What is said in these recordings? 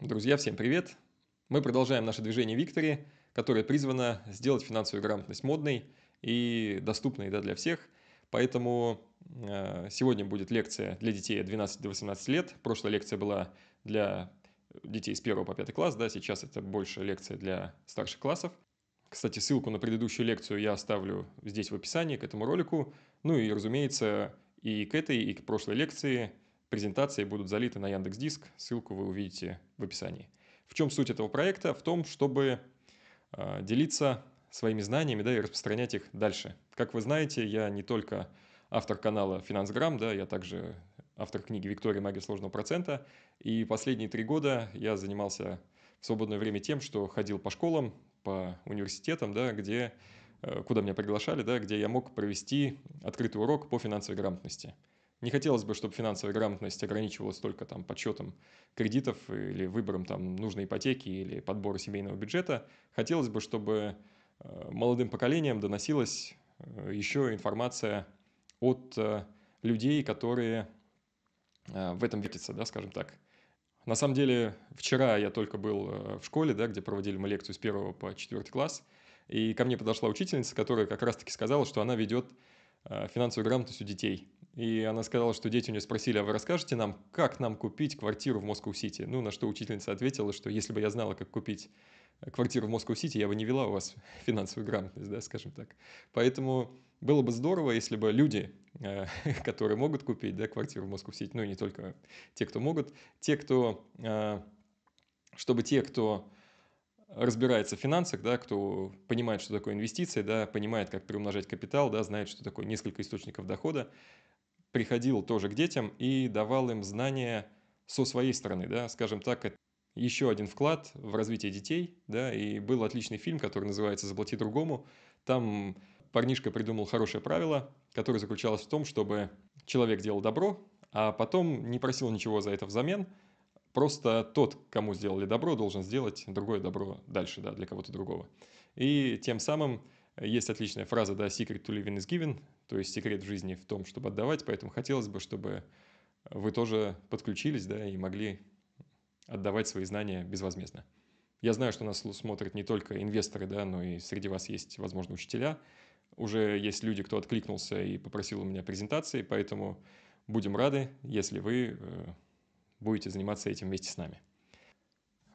Друзья, всем привет! Мы продолжаем наше движение Виктори, которое призвано сделать финансовую грамотность модной и доступной да, для всех. Поэтому э, сегодня будет лекция для детей от 12 до 18 лет. Прошлая лекция была для детей с 1 по 5 класс, да, сейчас это больше лекция для старших классов. Кстати, ссылку на предыдущую лекцию я оставлю здесь в описании к этому ролику. Ну и, разумеется, и к этой, и к прошлой лекции – Презентации будут залиты на Яндекс Диск, ссылку вы увидите в описании. В чем суть этого проекта? В том, чтобы а, делиться своими знаниями да, и распространять их дальше. Как вы знаете, я не только автор канала «Финансграмм», да, я также автор книги «Виктория. Магия сложного процента». И последние три года я занимался в свободное время тем, что ходил по школам, по университетам, да, где, э, куда меня приглашали, да, где я мог провести открытый урок по финансовой грамотности – не хотелось бы, чтобы финансовая грамотность ограничивалась только там подсчетом кредитов или выбором там нужной ипотеки или подбора семейного бюджета. Хотелось бы, чтобы э, молодым поколением доносилась э, еще информация от э, людей, которые в этом вертятся, да, скажем так. На самом деле, вчера я только был в школе, да, где проводили мы лекцию с первого по четвертый класс, и ко мне подошла учительница, которая как раз-таки сказала, что она ведет Э, финансовую грамотность у детей. И она сказала, что дети у нее спросили, а вы расскажете нам, как нам купить квартиру в Москву-Сити? Ну, на что учительница ответила, что если бы я знала, как купить э, квартиру в Москву-Сити, я бы не вела у вас финансовую грамотность, да, скажем так. Поэтому было бы здорово, если бы люди, э, которые могут купить да, квартиру в Москву-Сити, ну и не только те, кто могут, те, кто, чтобы те, кто разбирается в финансах, да, кто понимает, что такое инвестиции, да, понимает, как приумножать капитал, да, знает, что такое несколько источников дохода, приходил тоже к детям и давал им знания со своей стороны, да, скажем так, это еще один вклад в развитие детей, да, и был отличный фильм, который называется «Заплати другому», там парнишка придумал хорошее правило, которое заключалось в том, чтобы человек делал добро, а потом не просил ничего за это взамен – Просто тот, кому сделали добро, должен сделать другое добро дальше, да, для кого-то другого. И тем самым э, есть отличная фраза, да, «secret to living is given», то есть секрет в жизни в том, чтобы отдавать, поэтому хотелось бы, чтобы вы тоже подключились, да, и могли отдавать свои знания безвозмездно. Я знаю, что нас смотрят не только инвесторы, да, но и среди вас есть, возможно, учителя. Уже есть люди, кто откликнулся и попросил у меня презентации, поэтому будем рады, если вы э, будете заниматься этим вместе с нами.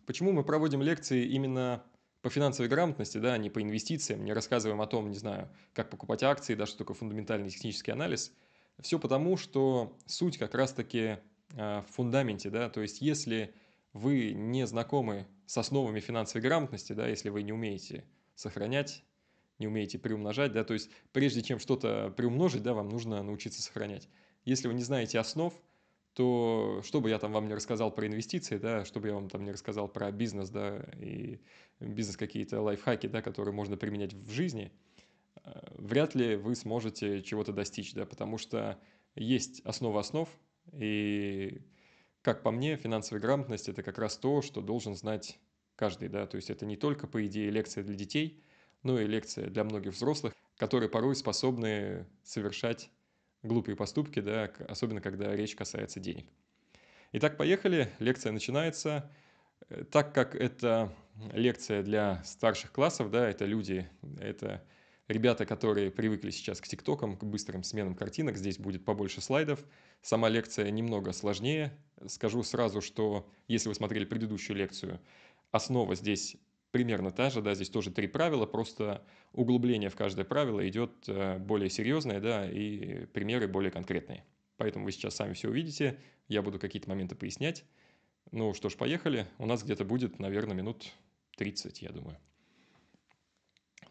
Почему мы проводим лекции именно по финансовой грамотности, да, а не по инвестициям, не рассказываем о том, не знаю, как покупать акции, да, что такое фундаментальный технический анализ. Все потому, что суть как раз-таки а, в фундаменте, да, то есть если вы не знакомы с основами финансовой грамотности, да, если вы не умеете сохранять, не умеете приумножать, да, то есть прежде чем что-то приумножить, да, вам нужно научиться сохранять. Если вы не знаете основ – то что бы я там вам не рассказал про инвестиции, да, что бы я вам там не рассказал про бизнес, да, и бизнес какие-то лайфхаки, да, которые можно применять в жизни, э, вряд ли вы сможете чего-то достичь, да, потому что есть основа основ, и, как по мне, финансовая грамотность – это как раз то, что должен знать каждый, да, то есть это не только, по идее, лекция для детей, но и лекция для многих взрослых, которые порой способны совершать глупые поступки, да, особенно когда речь касается денег. Итак, поехали. Лекция начинается. Э, так как это лекция для старших классов, да, это люди, это ребята, которые привыкли сейчас к тиктокам, к быстрым сменам картинок, здесь будет побольше слайдов. Сама лекция немного сложнее. Скажу сразу, что если вы смотрели предыдущую лекцию, основа здесь примерно та же, да, здесь тоже три правила, просто углубление в каждое правило идет э, более серьезное, да, и примеры более конкретные. Поэтому вы сейчас сами все увидите, я буду какие-то моменты пояснять. Ну что ж, поехали. У нас где-то будет, наверное, минут 30, я думаю.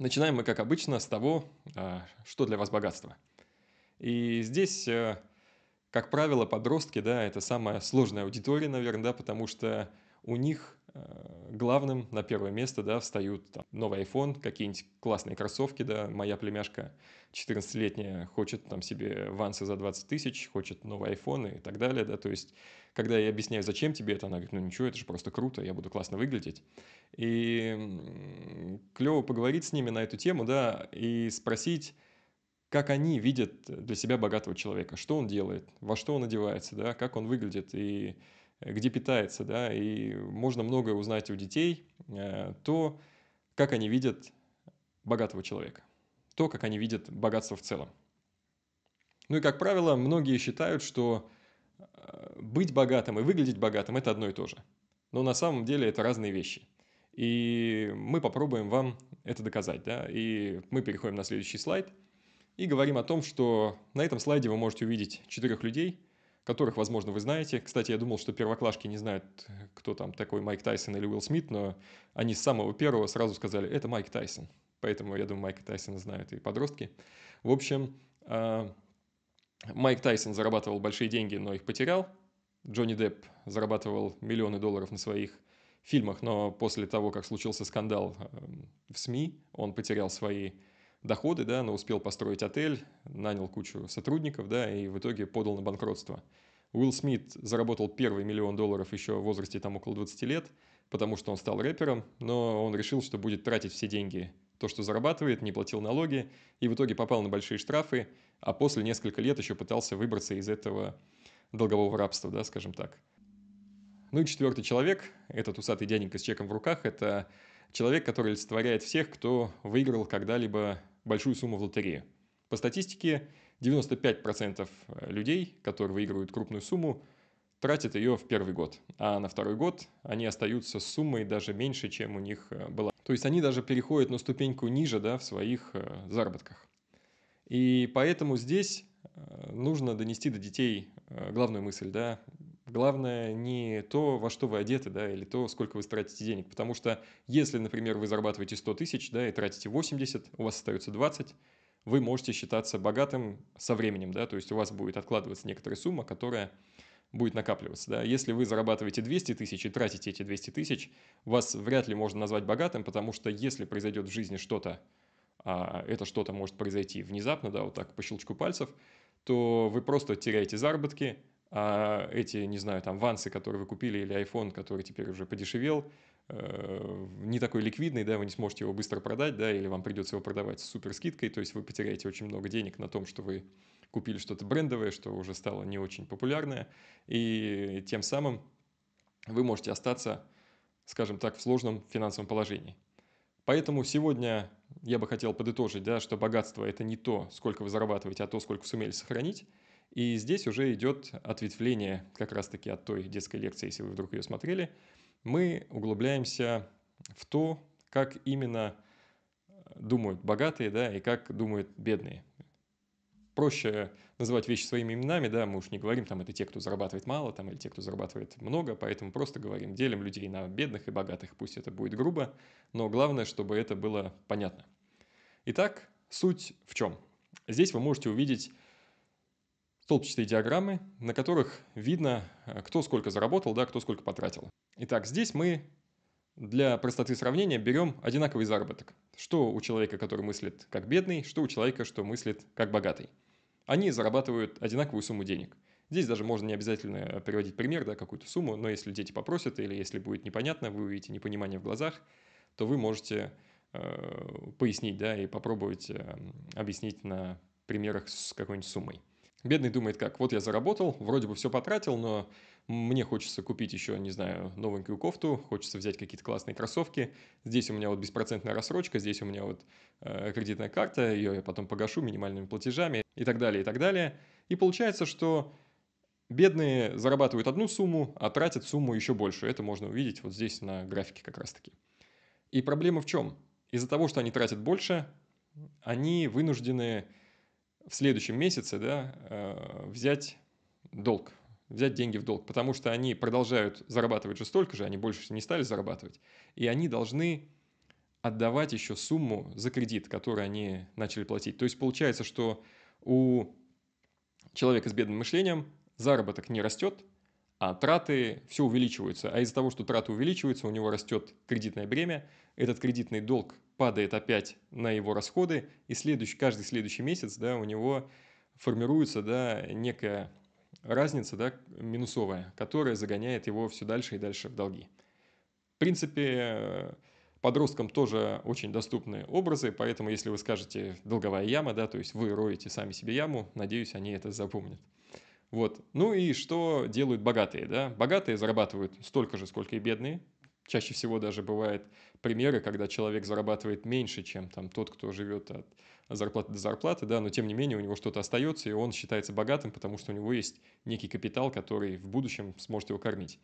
Начинаем мы, как обычно, с того, э, что для вас богатство. И здесь, э, как правило, подростки, да, это самая сложная аудитория, наверное, да, потому что у них Э, главным на первое место, да, встают там, новый iPhone, какие-нибудь классные кроссовки, да, моя племяшка 14-летняя хочет там себе вансы за 20 тысяч, хочет новый iPhone и так далее, да, то есть, когда я объясняю, зачем тебе это, она говорит, ну ничего, это же просто круто, я буду классно выглядеть. И клево поговорить с ними на эту тему, да, и спросить, как они видят для себя богатого человека, что он делает, во что он одевается, да, как он выглядит, и где питается, да, и можно многое узнать у детей, э, то, как они видят богатого человека, то, как они видят богатство в целом. Ну и, как правило, многие считают, что э, быть богатым и выглядеть богатым – это одно и то же. Но на самом деле это разные вещи. И мы попробуем вам это доказать. Да? И мы переходим на следующий слайд и говорим о том, что на этом слайде вы можете увидеть четырех людей – которых, возможно, вы знаете. Кстати, я думал, что первоклашки не знают, кто там такой Майк Тайсон или Уилл Смит, но они с самого первого сразу сказали, это Майк Тайсон. Поэтому, я думаю, Майка Тайсона знают и подростки. В общем, а, Майк Тайсон зарабатывал большие деньги, но их потерял. Джонни Депп зарабатывал миллионы долларов на своих фильмах, но после того, как случился скандал э, в СМИ, он потерял свои доходы, да, но ну, успел построить отель, нанял кучу сотрудников, да, и в итоге подал на банкротство. Уилл Смит заработал первый миллион долларов еще в возрасте там около 20 лет, потому что он стал рэпером, но он решил, что будет тратить все деньги, то, что зарабатывает, не платил налоги, и в итоге попал на большие штрафы, а после несколько лет еще пытался выбраться из этого долгового рабства, да, скажем так. Ну и четвертый человек, этот усатый дяденька с чеком в руках, это человек, который олицетворяет всех, кто выиграл когда-либо большую сумму в лотерею. По статистике, 95% э, людей, которые выигрывают крупную сумму, тратят ее в первый год, а на второй год они остаются с суммой даже меньше, чем у них э, была. То есть они даже переходят на ступеньку ниже да, в своих э, заработках. И поэтому здесь нужно донести до детей главную мысль, да, Главное не то, во что вы одеты, да, или то, сколько вы тратите денег. Потому что если, например, вы зарабатываете 100 тысяч, да, и тратите 80, у вас остается 20, вы можете считаться богатым со временем, да, то есть у вас будет откладываться некоторая сумма, которая будет накапливаться. Да? Если вы зарабатываете 200 тысяч и тратите эти 200 тысяч, вас вряд ли можно назвать богатым, потому что если произойдет в жизни что-то, а это что-то может произойти внезапно, да, вот так по щелчку пальцев, то вы просто теряете заработки, а эти, не знаю, там вансы, которые вы купили, или iPhone, который теперь уже подешевел, э, не такой ликвидный, да, вы не сможете его быстро продать, да, или вам придется его продавать с супер скидкой, то есть вы потеряете очень много денег на том, что вы купили что-то брендовое, что уже стало не очень популярное, и тем самым вы можете остаться, скажем так, в сложном финансовом положении. Поэтому сегодня я бы хотел подытожить, да, что богатство – это не то, сколько вы зарабатываете, а то, сколько сумели сохранить – и здесь уже идет ответвление как раз-таки от той детской лекции, если вы вдруг ее смотрели. Мы углубляемся в то, как именно думают богатые, да, и как думают бедные. Проще называть вещи своими именами, да, мы уж не говорим, там, это те, кто зарабатывает мало, там, или те, кто зарабатывает много, поэтому просто говорим, делим людей на бедных и богатых, пусть это будет грубо, но главное, чтобы это было понятно. Итак, суть в чем? Здесь вы можете увидеть столбчатые диаграммы, на которых видно, э, кто сколько заработал, да, кто сколько потратил. Итак, здесь мы для простоты сравнения берем одинаковый заработок. Что у человека, который мыслит как бедный, что у человека, что мыслит как богатый. Они зарабатывают одинаковую сумму денег. Здесь даже можно не обязательно э, приводить пример, да, какую-то сумму, но если дети попросят или если будет непонятно, вы увидите непонимание в глазах, то вы можете э, пояснить да, и попробовать э, объяснить на примерах с какой-нибудь суммой. Бедный думает как, вот я заработал, вроде бы все потратил, но мне хочется купить еще, не знаю, новенькую кофту, хочется взять какие-то классные кроссовки, здесь у меня вот беспроцентная рассрочка, здесь у меня вот э, кредитная карта, ее я потом погашу минимальными платежами и так далее, и так далее. И получается, что бедные зарабатывают одну сумму, а тратят сумму еще больше. Это можно увидеть вот здесь на графике как раз-таки. И проблема в чем? Из-за того, что они тратят больше, они вынуждены в следующем месяце да, э, взять долг, взять деньги в долг, потому что они продолжают зарабатывать же столько же, они больше не стали зарабатывать, и они должны отдавать еще сумму за кредит, который они начали платить. То есть получается, что у человека с бедным мышлением заработок не растет, а траты все увеличиваются. А из-за того, что траты увеличиваются, у него растет кредитное бремя, этот кредитный долг падает опять на его расходы, и следующий, каждый следующий месяц да, у него формируется да, некая разница да, минусовая, которая загоняет его все дальше и дальше в долги. В принципе, подросткам тоже очень доступны образы, поэтому если вы скажете «долговая яма», да, то есть вы роете сами себе яму, надеюсь, они это запомнят. Вот. Ну и что делают богатые? Да? Богатые зарабатывают столько же, сколько и бедные. Чаще всего даже бывают примеры, когда человек зарабатывает меньше, чем там, тот, кто живет от зарплаты до зарплаты, да, но тем не менее у него что-то остается, и он считается богатым, потому что у него есть некий капитал, который в будущем сможет его кормить.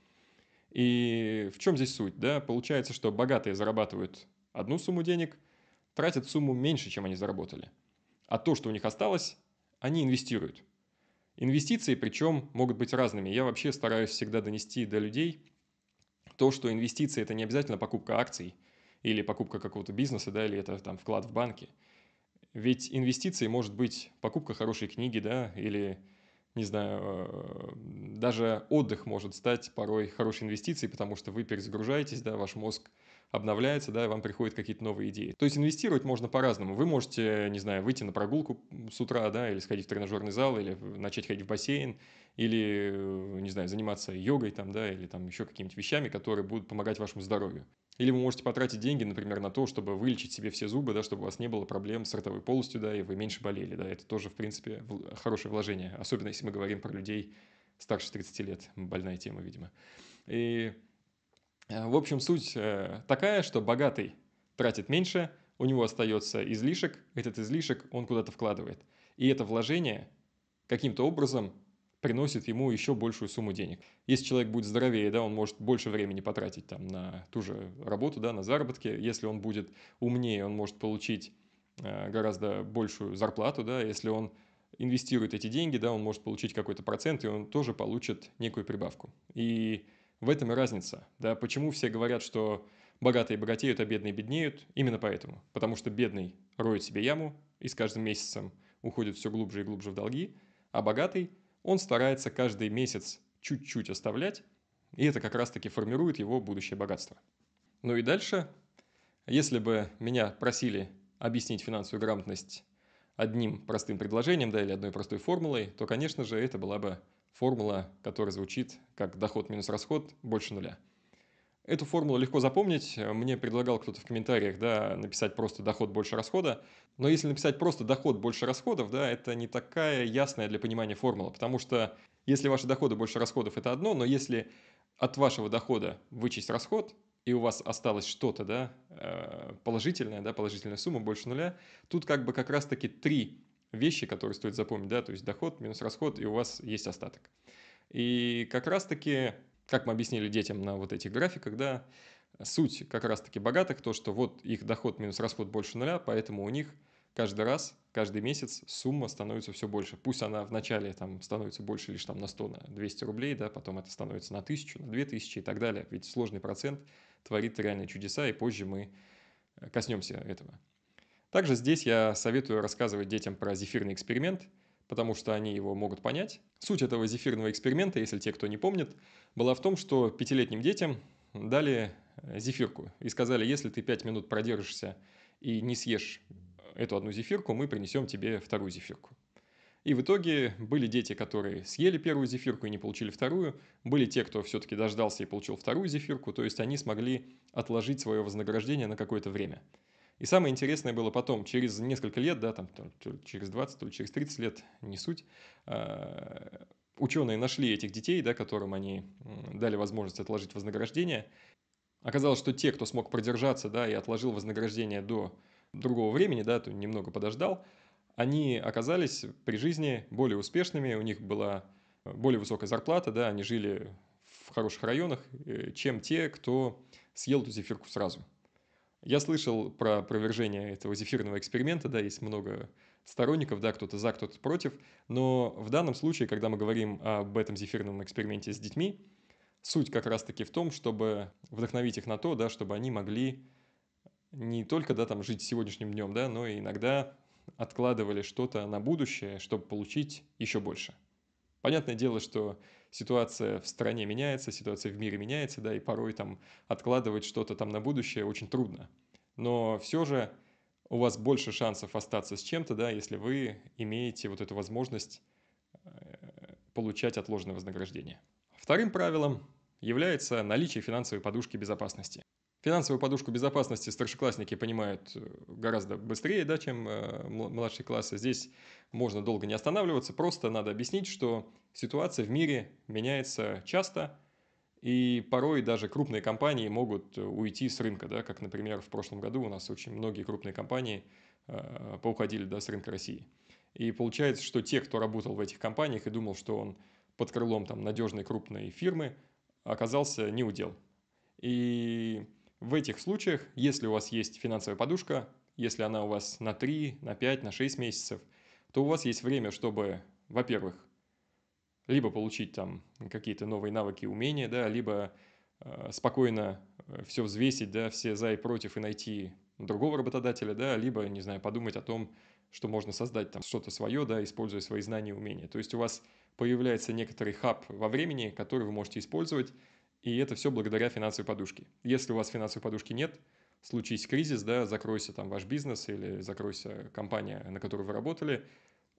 И в чем здесь суть? Да? Получается, что богатые зарабатывают одну сумму денег, тратят сумму меньше, чем они заработали. А то, что у них осталось, они инвестируют. Инвестиции, причем, могут быть разными. Я вообще стараюсь всегда донести до людей то, что инвестиции – это не обязательно покупка акций или покупка какого-то бизнеса, да, или это там вклад в банке. Ведь инвестиции может быть покупка хорошей книги, да, или, не знаю, э, даже отдых может стать порой хорошей инвестицией, потому что вы перезагружаетесь, да, ваш мозг – обновляется, да, и вам приходят какие-то новые идеи. То есть инвестировать можно по-разному. Вы можете, не знаю, выйти на прогулку с утра, да, или сходить в тренажерный зал, или начать ходить в бассейн, или, э, не знаю, заниматься йогой там, да, или там еще какими-то вещами, которые будут помогать вашему здоровью. Или вы можете потратить деньги, например, на то, чтобы вылечить себе все зубы, да, чтобы у вас не было проблем с ротовой полостью, да, и вы меньше болели, да, это тоже, в принципе, хорошее вложение, особенно если мы говорим про людей старше 30 лет, больная тема, видимо. И Э, в общем, суть э, такая, что богатый тратит меньше, у него остается излишек, этот излишек он куда-то вкладывает. И это вложение каким-то образом приносит ему еще большую сумму денег. Если человек будет здоровее, да, он может больше времени потратить там на ту же работу, да, на заработки. Если он будет умнее, он может получить э, гораздо большую зарплату, да. Если он инвестирует эти деньги, да, он может получить какой-то процент, и он тоже получит некую прибавку. И в этом и разница. Да, почему все говорят, что богатые богатеют, а бедные беднеют? Именно поэтому. Потому что бедный роет себе яму и с каждым месяцем уходит все глубже и глубже в долги, а богатый, он старается каждый месяц чуть-чуть оставлять, и это как раз-таки формирует его будущее богатство. Ну и дальше, если бы меня просили объяснить финансовую грамотность одним простым предложением, да, или одной простой формулой, то, конечно же, это была бы формула, которая звучит как доход минус расход больше нуля. Эту формулу легко запомнить. Мне предлагал кто-то в комментариях да, написать просто доход больше расхода. Но если написать просто доход больше расходов, да, это не такая ясная для понимания формула. Потому что если ваши доходы больше расходов, это одно, но если от вашего дохода вычесть расход, и у вас осталось что-то да, э, положительное, да, положительная сумма больше нуля, тут как бы как раз-таки три вещи, которые стоит запомнить, да, то есть доход минус расход, и у вас есть остаток. И как раз-таки, как мы объяснили детям на вот этих графиках, да, суть как раз-таки богатых, то, что вот их доход минус расход больше нуля, поэтому у них каждый раз, каждый месяц сумма становится все больше. Пусть она вначале там становится больше лишь там на 100, на 200 рублей, да, потом это становится на 1000, на 2000 и так далее. Ведь сложный процент творит реальные чудеса, и позже мы э, коснемся этого. Также здесь я советую рассказывать детям про зефирный эксперимент, потому что они его могут понять. Суть этого зефирного эксперимента, если те, кто не помнит, была в том, что пятилетним детям дали э, зефирку и сказали, если ты пять минут продержишься и не съешь эту одну зефирку, мы принесем тебе вторую зефирку. И в итоге были дети, которые съели первую зефирку и не получили вторую, были те, кто все-таки дождался и получил вторую зефирку, то есть они смогли отложить свое вознаграждение на какое-то время – и самое интересное было потом, через несколько лет, да, там, там то через 20, то ли через 30 лет, не суть, а, ученые нашли этих детей, да, которым они дали возможность отложить вознаграждение. Оказалось, что те, кто смог продержаться, да, и отложил вознаграждение до другого времени, да, то немного подождал, они оказались при жизни более успешными, у них была более высокая зарплата, да, они жили в хороших районах, э, чем те, кто съел эту зефирку сразу – я слышал про опровержение этого зефирного эксперимента, да, есть много сторонников, да, кто-то за, кто-то против, но в данном случае, когда мы говорим об этом зефирном эксперименте с детьми, суть как раз-таки в том, чтобы вдохновить их на то, да, чтобы они могли не только, да, там, жить сегодняшним днем, да, но и иногда откладывали что-то на будущее, чтобы получить еще больше. Понятное дело, что ситуация в стране меняется, ситуация в мире меняется, да, и порой там откладывать что-то там на будущее очень трудно. Но все же у вас больше шансов остаться с чем-то, да, если вы имеете вот эту возможность э, получать отложенное вознаграждение. Вторым правилом является наличие финансовой подушки безопасности. Финансовую подушку безопасности старшеклассники понимают э, гораздо быстрее, да, чем э, младшие классы. Здесь можно долго не останавливаться, просто надо объяснить, что ситуация в мире меняется часто, и порой даже крупные компании могут э, уйти с рынка, да, как, например, в прошлом году у нас очень многие крупные компании э, поуходили да, с рынка России. И получается, что те, кто работал в этих компаниях и думал, что он под крылом там, надежной крупной фирмы, оказался неудел. И в этих случаях, если у вас есть финансовая подушка, если она у вас на 3, на 5, на 6 месяцев, то у вас есть время, чтобы, во-первых, либо получить там какие-то новые навыки, умения, да, либо э, спокойно э, все взвесить, да, все за и против и найти другого работодателя, да, либо, не знаю, подумать о том, что можно создать там что-то свое, да, используя свои знания и умения. То есть у вас появляется некоторый хаб во времени, который вы можете использовать и это все благодаря финансовой подушке. Если у вас финансовой подушки нет, случись кризис, да, закройся там ваш бизнес или закройся компания, на которую вы работали,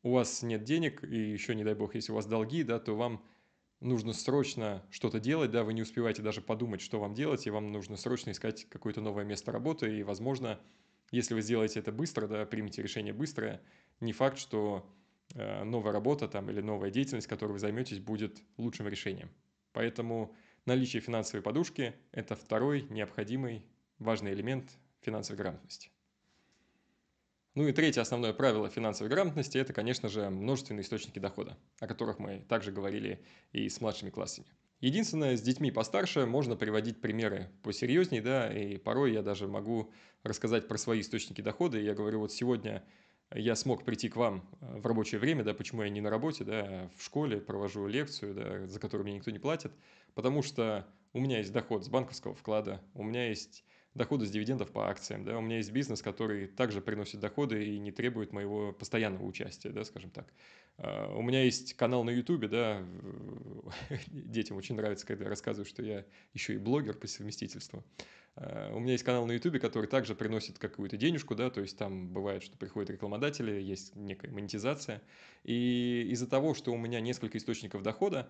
у вас нет денег, и еще, не дай бог, если у вас долги, да, то вам нужно срочно что-то делать, да, вы не успеваете даже подумать, что вам делать, и вам нужно срочно искать какое-то новое место работы, и, возможно, если вы сделаете это быстро, да, примите решение быстро, не факт, что э, новая работа там или новая деятельность, которой вы займетесь, будет лучшим решением. Поэтому Наличие финансовой подушки – это второй необходимый важный элемент финансовой грамотности. Ну и третье основное правило финансовой грамотности – это, конечно же, множественные источники дохода, о которых мы также говорили и с младшими классами. Единственное, с детьми постарше можно приводить примеры посерьезнее, да, и порой я даже могу рассказать про свои источники дохода. и Я говорю, вот сегодня я смог прийти к вам э, в рабочее время, да, почему я не на работе, да, а в школе провожу лекцию, да, за которую мне никто не платит – Потому что у меня есть доход с банковского вклада, у меня есть доходы с дивидендов по акциям, да, у меня есть бизнес, который также приносит доходы и не требует моего постоянного участия, да, скажем так. А, у меня есть канал на YouTube, да, детям очень нравится, когда я рассказываю, что я еще и блогер по совместительству. А, у меня есть канал на YouTube, который также приносит какую-то денежку, да, то есть там бывает, что приходят рекламодатели, есть некая монетизация. И из-за того, что у меня несколько источников дохода,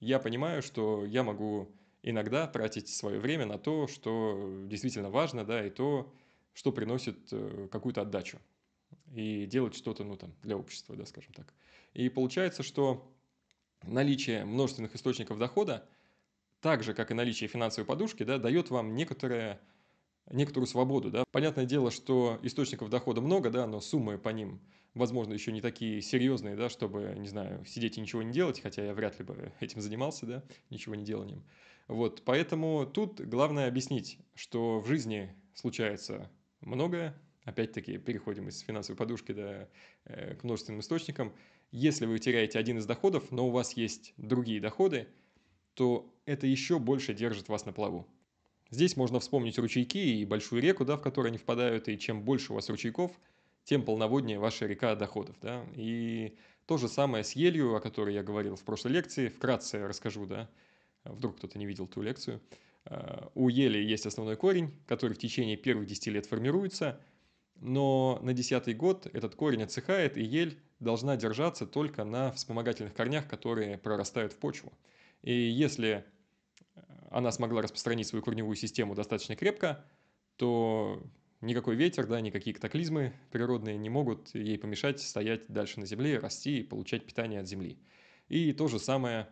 я понимаю, что я могу иногда тратить свое время на то, что действительно важно, да, и то, что приносит э, какую-то отдачу. И делать что-то, ну, там, для общества, да, скажем так. И получается, что наличие множественных источников дохода, так же, как и наличие финансовой подушки, да, дает вам некоторое, некоторую свободу, да. Понятное дело, что источников дохода много, да, но суммы по ним – возможно, еще не такие серьезные, да, чтобы, не знаю, сидеть и ничего не делать, хотя я вряд ли бы этим занимался, да, ничего не деланием. Вот, поэтому тут главное объяснить, что в жизни случается многое, опять-таки переходим из финансовой подушки да, э, к множественным источникам. Если вы теряете один из доходов, но у вас есть другие доходы, то это еще больше держит вас на плаву. Здесь можно вспомнить ручейки и большую реку, да, в которую они впадают, и чем больше у вас ручейков – тем полноводнее ваша река доходов. Да? И то же самое с елью, о которой я говорил в прошлой лекции, вкратце расскажу, да, вдруг кто-то не видел ту лекцию. А, у ели есть основной корень, который в течение первых 10 лет формируется, но на 10 год этот корень отсыхает, и ель должна держаться только на вспомогательных корнях, которые прорастают в почву. И если а, она смогла распространить свою корневую систему достаточно крепко, то Никакой ветер, да, никакие катаклизмы природные не могут ей помешать стоять дальше на земле, расти и получать питание от земли. И то же самое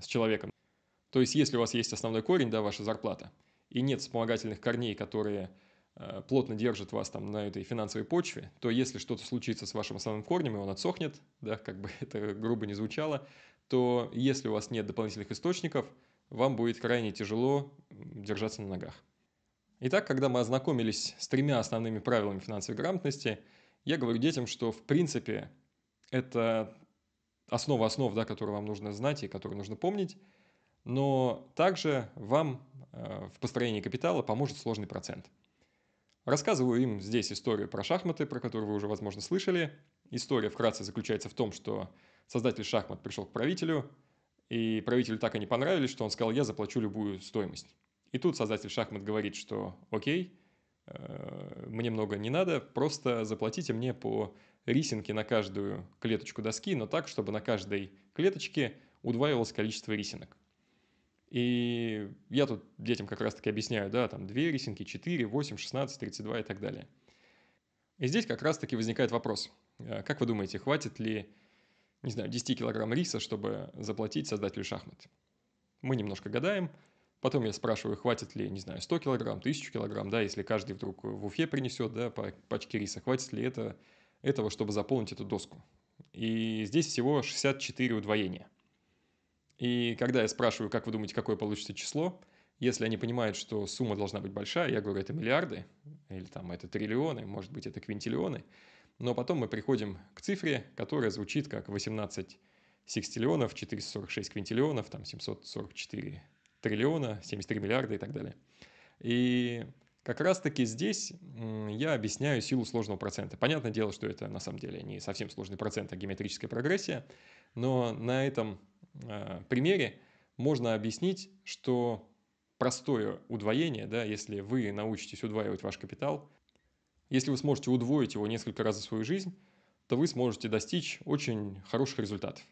с человеком. То есть, если у вас есть основной корень, да, ваша зарплата, и нет вспомогательных корней, которые э, плотно держат вас там на этой финансовой почве, то если что-то случится с вашим основным корнем, и он отсохнет, да, как бы это грубо не звучало, то если у вас нет дополнительных источников, вам будет крайне тяжело держаться на ногах. Итак, когда мы ознакомились с тремя основными правилами финансовой грамотности, я говорю детям, что в принципе это основа основ, да, которую вам нужно знать и которую нужно помнить, но также вам э, в построении капитала поможет сложный процент. Рассказываю им здесь историю про шахматы, про которую вы уже, возможно, слышали. История вкратце заключается в том, что создатель шахмат пришел к правителю, и правителю так и не понравились, что он сказал, я заплачу любую стоимость. И тут создатель шахмат говорит, что окей, э, мне много не надо, просто заплатите мне по рисинке на каждую клеточку доски, но так, чтобы на каждой клеточке удваивалось количество рисинок. И я тут детям как раз-таки объясняю, да, там 2 рисинки, 4, 8, 16, 32 и так далее. И здесь как раз-таки возникает вопрос. Э, как вы думаете, хватит ли, не знаю, 10 килограмм риса, чтобы заплатить создателю шахмат? Мы немножко гадаем – Потом я спрашиваю, хватит ли, не знаю, 100 килограмм, 1000 килограмм, да, если каждый вдруг в Уфе принесет, да, по пачке риса, хватит ли это, этого, чтобы заполнить эту доску. И здесь всего 64 удвоения. И когда я спрашиваю, как вы думаете, какое получится число, если они понимают, что сумма должна быть большая, я говорю, это миллиарды, или там это триллионы, может быть, это квинтиллионы, но потом мы приходим к цифре, которая звучит как 18 секстиллионов, 446 квинтиллионов, там 744 триллиона, 73 миллиарда и так далее. И как раз-таки здесь я объясняю силу сложного процента. Понятное дело, что это на самом деле не совсем сложный процент, а геометрическая прогрессия, но на этом а, примере можно объяснить, что простое удвоение, да, если вы научитесь удваивать ваш капитал, если вы сможете удвоить его несколько раз за свою жизнь, то вы сможете достичь очень хороших результатов.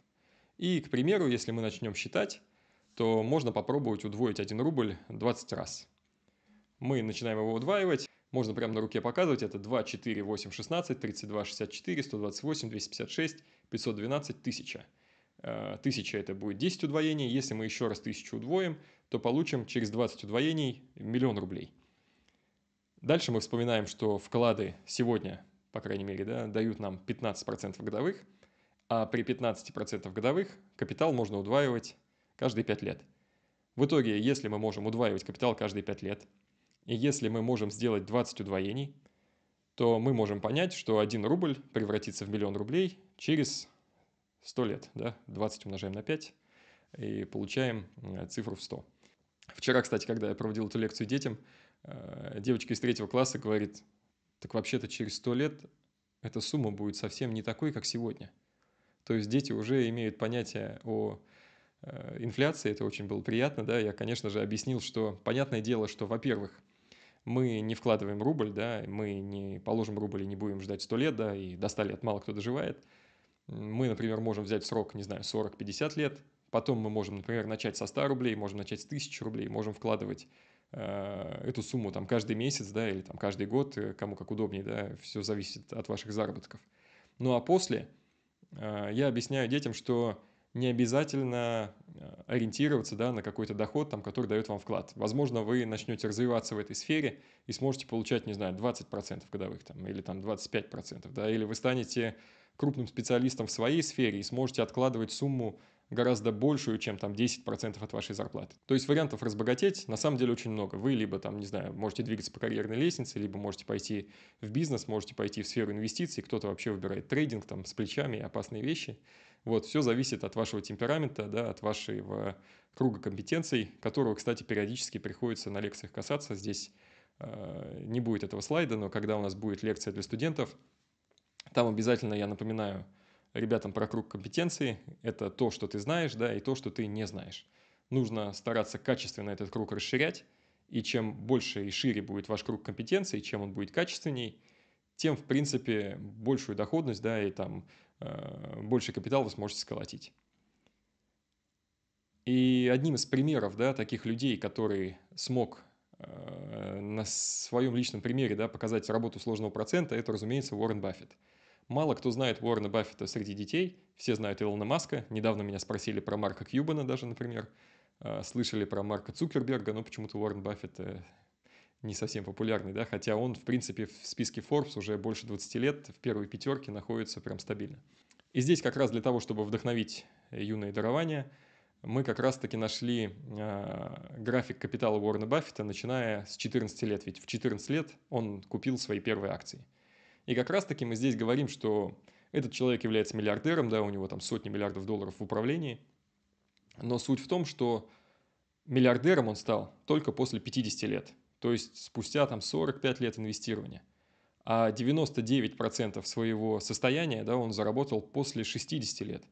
И, к примеру, если мы начнем считать, то можно попробовать удвоить 1 рубль 20 раз. Мы начинаем его удваивать. Можно прямо на руке показывать. Это 2, 4, 8, 16, 32, 64, 128, 256, 512, 1000. 1000 это будет 10 удвоений. Если мы еще раз 1000 удвоим, то получим через 20 удвоений миллион рублей. Дальше мы вспоминаем, что вклады сегодня, по крайней мере, да, дают нам 15% годовых, а при 15% годовых капитал можно удваивать каждые 5 лет. В итоге, если мы можем удваивать капитал каждые 5 лет, и если мы можем сделать 20 удвоений, то мы можем понять, что 1 рубль превратится в миллион рублей через 100 лет. Да? 20 умножаем на 5 и получаем э, цифру в 100. Вчера, кстати, когда я проводил эту лекцию детям, э, девочка из третьего класса говорит, так вообще-то через 100 лет эта сумма будет совсем не такой, как сегодня. То есть дети уже имеют понятие о Э, инфляции, это очень было приятно, да, я, конечно же, объяснил, что понятное дело, что, во-первых, мы не вкладываем рубль, да, мы не положим рубль и не будем ждать 100 лет, да, и до 100 лет мало кто доживает. Мы, например, можем взять срок, не знаю, 40-50 лет, потом мы можем, например, начать со 100 рублей, можем начать с 1000 рублей, можем вкладывать э, эту сумму там каждый месяц, да, или там каждый год, э, кому как удобнее, да, все зависит от ваших заработков. Ну а после э, я объясняю детям, что не обязательно а, ориентироваться да, на какой-то доход, там, который дает вам вклад. Возможно, вы начнете развиваться в этой сфере и сможете получать, не знаю, 20% годовых там, или там, 25%, да, или вы станете крупным специалистом в своей сфере и сможете откладывать сумму гораздо большую, чем там 10% от вашей зарплаты. То есть вариантов разбогатеть на самом деле очень много. Вы либо там, не знаю, можете двигаться по карьерной лестнице, либо можете пойти в бизнес, можете пойти в сферу инвестиций, кто-то вообще выбирает трейдинг, там с плечами опасные вещи – вот, все зависит от вашего темперамента, да, от вашего круга компетенций, которого, кстати, периодически приходится на лекциях касаться. Здесь э, не будет этого слайда, но когда у нас будет лекция для студентов, там обязательно я напоминаю ребятам про круг компетенций. Это то, что ты знаешь, да, и то, что ты не знаешь. Нужно стараться качественно этот круг расширять, и чем больше и шире будет ваш круг компетенций, чем он будет качественней, тем, в принципе, большую доходность, да, и там Э, больше капитал вы сможете сколотить. И одним из примеров да, таких людей, который смог э, на своем личном примере да, показать работу сложного процента, это, разумеется, Уоррен Баффет. Мало кто знает Уоррена Баффета среди детей, все знают Илона Маска, недавно меня спросили про Марка Кьюбана даже, например, э, слышали про Марка Цукерберга, но почему-то Уоррен Баффет не совсем популярный, да, хотя он, в принципе, в списке Forbes уже больше 20 лет в первой пятерке находится прям стабильно. И здесь как раз для того, чтобы вдохновить юные дарования, мы как раз-таки нашли э, график капитала Уоррена Баффета, начиная с 14 лет, ведь в 14 лет он купил свои первые акции. И как раз-таки мы здесь говорим, что этот человек является миллиардером, да, у него там сотни миллиардов долларов в управлении, но суть в том, что миллиардером он стал только после 50 лет то есть спустя там 45 лет инвестирования. А 99% своего состояния да, он заработал после 60 лет.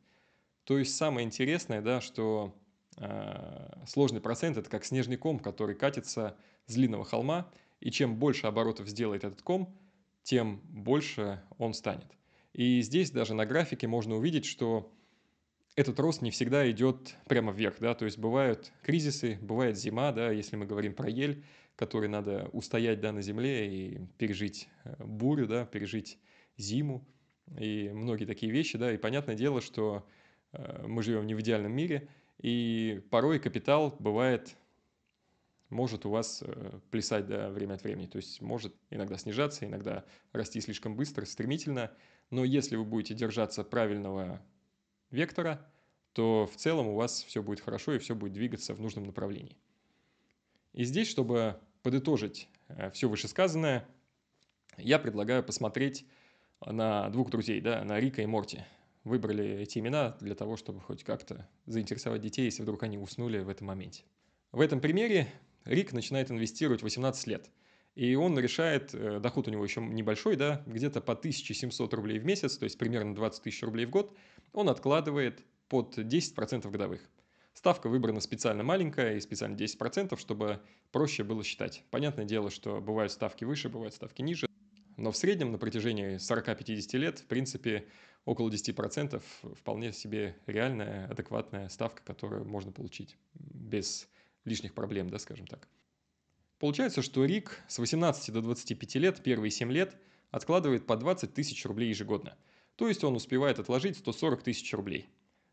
То есть самое интересное, да, что э, сложный процент – это как снежный ком, который катится с длинного холма, и чем больше оборотов сделает этот ком, тем больше он станет. И здесь даже на графике можно увидеть, что этот рост не всегда идет прямо вверх, да, то есть бывают кризисы, бывает зима, да, если мы говорим про ель, который надо устоять, да, на земле и пережить э, бурю, да, пережить зиму и многие такие вещи, да, и понятное дело, что э, мы живем не в идеальном мире, и порой капитал бывает может у вас э, плясать да, время от времени, то есть может иногда снижаться, иногда расти слишком быстро, стремительно, но если вы будете держаться правильного вектора, то в целом у вас все будет хорошо и все будет двигаться в нужном направлении. И здесь, чтобы подытожить э, все вышесказанное, я предлагаю посмотреть на двух друзей, да, на Рика и Морти. Выбрали эти имена для того, чтобы хоть как-то заинтересовать детей, если вдруг они уснули в этом моменте. В этом примере Рик начинает инвестировать 18 лет. И он решает, э, доход у него еще небольшой, да, где-то по 1700 рублей в месяц, то есть примерно 20 тысяч рублей в год, он откладывает под 10% годовых. Ставка выбрана специально маленькая и специально 10%, чтобы проще было считать. Понятное дело, что бывают ставки выше, бывают ставки ниже. Но в среднем на протяжении 40-50 лет, в принципе, около 10% вполне себе реальная, адекватная ставка, которую можно получить без лишних проблем, да, скажем так. Получается, что РИК с 18 до 25 лет, первые 7 лет, откладывает по 20 тысяч рублей ежегодно. То есть он успевает отложить 140 тысяч рублей.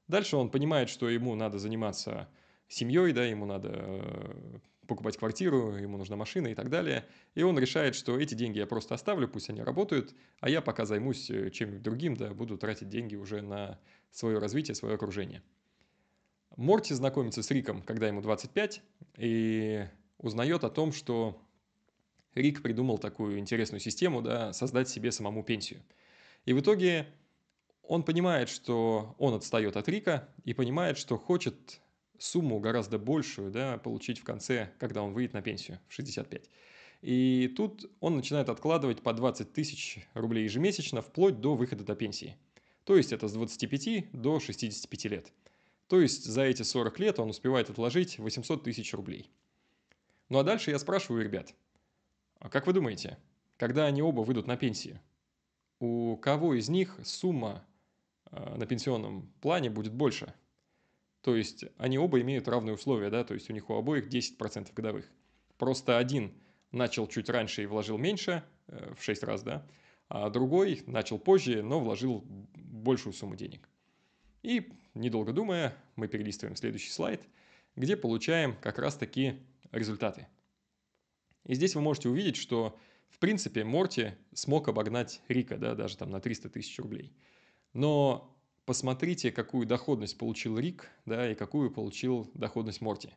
Дальше он понимает, что ему надо заниматься семьей, да, ему надо э, покупать квартиру, ему нужна машина и так далее. И он решает, что эти деньги я просто оставлю, пусть они работают, а я пока займусь э, чем-нибудь другим, да, буду тратить деньги уже на свое развитие, свое окружение. Морти знакомится с Риком, когда ему 25, и узнает о том, что Рик придумал такую интересную систему, да, создать себе самому пенсию. И в итоге он понимает, что он отстает от Рика и понимает, что хочет сумму гораздо большую да, получить в конце, когда он выйдет на пенсию в 65. И тут он начинает откладывать по 20 тысяч рублей ежемесячно вплоть до выхода до пенсии. То есть это с 25 до 65 лет. То есть за эти 40 лет он успевает отложить 800 тысяч рублей. Ну а дальше я спрашиваю ребят, а как вы думаете, когда они оба выйдут на пенсию, у кого из них сумма Э, на пенсионном плане будет больше. То есть они оба имеют равные условия, да, то есть у них у обоих 10% годовых. Просто один начал чуть раньше и вложил меньше, э, в 6 раз, да, а другой начал позже, но вложил большую сумму денег. И, недолго думая, мы перелистываем следующий слайд, где получаем как раз-таки результаты. И здесь вы можете увидеть, что, в принципе, Морти смог обогнать Рика, да, даже там на 300 тысяч рублей – но посмотрите, какую доходность получил Рик да, и какую получил доходность Морти.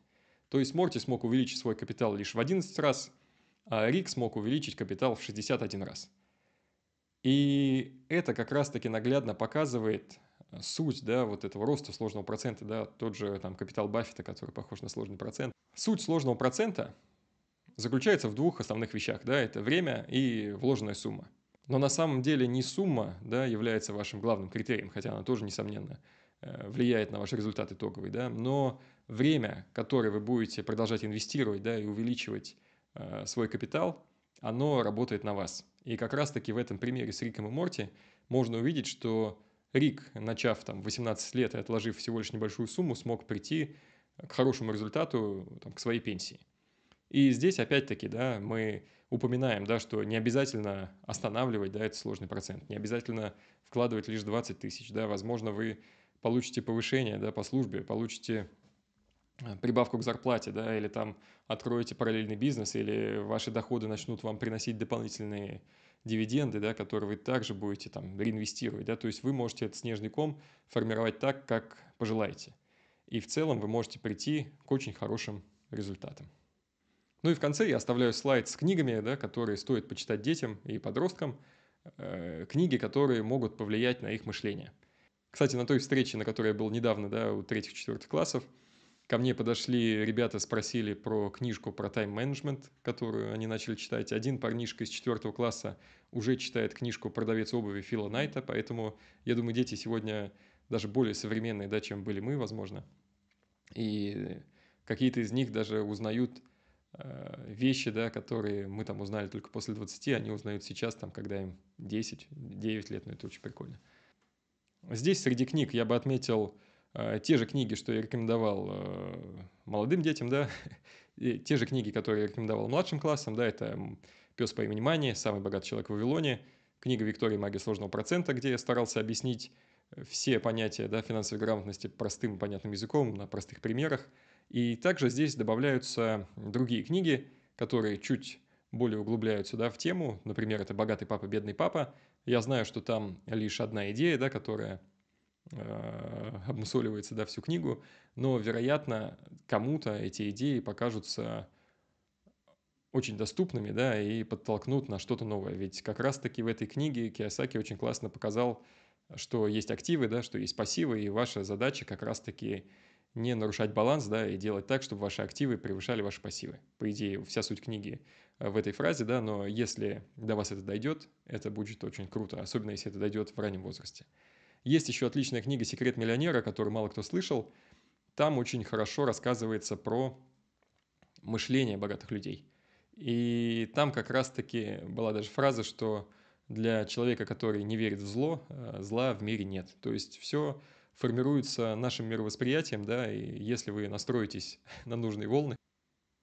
То есть Морти смог увеличить свой капитал лишь в 11 раз, а Рик смог увеличить капитал в 61 раз. И это как раз-таки наглядно показывает э, суть да, вот этого роста сложного процента, да, тот же там, капитал Баффета, который похож на сложный процент. Суть сложного процента заключается в двух основных вещах. Да, это время и вложенная сумма. Но на самом деле не сумма да, является вашим главным критерием, хотя она тоже, несомненно, э, влияет на ваш результат итоговый, да, но время, которое вы будете продолжать инвестировать да, и увеличивать э, свой капитал, оно работает на вас. И как раз-таки в этом примере с Риком и Морти можно увидеть, что Рик, начав там 18 лет и отложив всего лишь небольшую сумму, смог прийти к хорошему результату, там, к своей пенсии. И здесь опять-таки, да, мы упоминаем, да, что не обязательно останавливать, да, этот сложный процент, не обязательно вкладывать лишь 20 тысяч, да, возможно, вы получите повышение, да, по службе, получите э, прибавку к зарплате, да, или там откроете параллельный бизнес, или ваши доходы начнут вам приносить дополнительные дивиденды, да, которые вы также будете там реинвестировать, да, то есть вы можете этот снежный ком формировать так, как пожелаете. И в целом вы можете прийти к очень хорошим результатам. Ну и в конце я оставляю слайд с книгами, да, которые стоит почитать детям и подросткам, э, книги, которые могут повлиять на их мышление. Кстати, на той встрече, на которой я был недавно, да, у третьих-четвертых классов, ко мне подошли ребята, спросили про книжку про тайм-менеджмент, которую они начали читать. Один парнишка из четвертого класса уже читает книжку «Продавец обуви» Фила Найта, поэтому, я думаю, дети сегодня даже более современные, да, чем были мы, возможно. И какие-то из них даже узнают Э, вещи, да, которые мы там узнали только после 20, они узнают сейчас, там, когда им 10, 9 лет, но ну, это очень прикольно. Здесь среди книг я бы отметил э, те же книги, что я рекомендовал э, молодым детям, да, и те же книги, которые я рекомендовал младшим классам, да, это «Пес по имени Мани», «Самый богатый человек в Вавилоне», книга Виктории «Магия сложного процента», где я старался объяснить все понятия да, финансовой грамотности простым понятным языком на простых примерах. И также здесь добавляются другие книги, которые чуть более углубляются да, в тему. Например, это «Богатый папа, бедный папа». Я знаю, что там лишь одна идея, да, которая э, обмусоливается да, всю книгу, но, вероятно, кому-то эти идеи покажутся очень доступными, да, и подтолкнут на что-то новое. Ведь как раз-таки в этой книге Киосаки очень классно показал, что есть активы, да, что есть пассивы, и ваша задача как раз-таки не нарушать баланс, да, и делать так, чтобы ваши активы превышали ваши пассивы. По идее, вся суть книги э, в этой фразе, да, но если до вас это дойдет, это будет очень круто, особенно если это дойдет в раннем возрасте. Есть еще отличная книга «Секрет миллионера», которую мало кто слышал. Там очень хорошо рассказывается про мышление богатых людей. И там как раз-таки была даже фраза, что для человека, который не верит в зло, э, зла в мире нет. То есть все формируется нашим мировосприятием, да, и если вы настроитесь на нужные волны,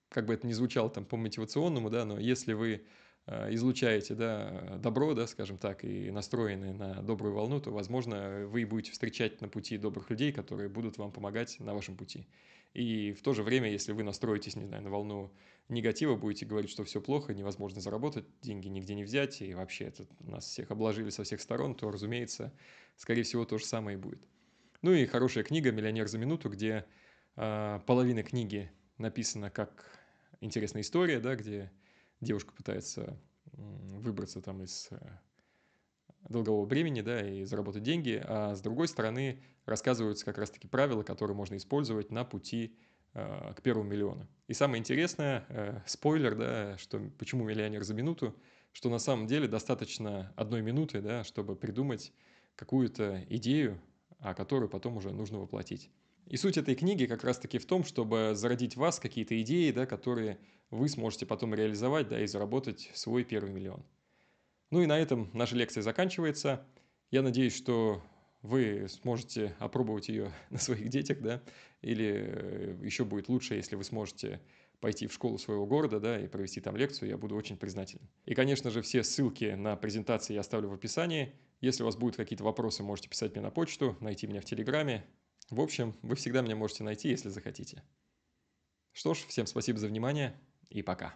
как бы это ни звучало там по-мотивационному, да, но если вы э, излучаете да, добро, да, скажем так, и настроены на добрую волну, то, возможно, вы будете встречать на пути добрых людей, которые будут вам помогать на вашем пути. И в то же время, если вы настроитесь, не знаю, на волну негатива, будете говорить, что все плохо, невозможно заработать, деньги нигде не взять, и вообще это нас всех обложили со всех сторон, то, разумеется, скорее всего, то же самое и будет. Ну и хорошая книга «Миллионер за минуту», где э, половина книги написана как интересная история, да, где девушка пытается выбраться там из э, долгового времени, да, и заработать деньги, а с другой стороны рассказываются как раз-таки правила, которые можно использовать на пути а, к первому миллиону. И самое интересное, э, спойлер, да, что почему миллионер за минуту, что на самом деле достаточно одной минуты, да, чтобы придумать какую-то идею, а которую потом уже нужно воплотить. И суть этой книги как раз-таки в том, чтобы зародить в вас какие-то идеи, да, которые вы сможете потом реализовать да, и заработать свой первый миллион. Ну и на этом наша лекция заканчивается. Я надеюсь, что вы сможете опробовать ее на своих детях, да, или э, еще будет лучше, если вы сможете пойти в школу своего города, да, и провести там лекцию, я буду очень признателен. И, конечно же, все ссылки на презентации я оставлю в описании. Если у вас будут какие-то вопросы, можете писать мне на почту, найти меня в Телеграме. В общем, вы всегда меня можете найти, если захотите. Что ж, всем спасибо за внимание и пока.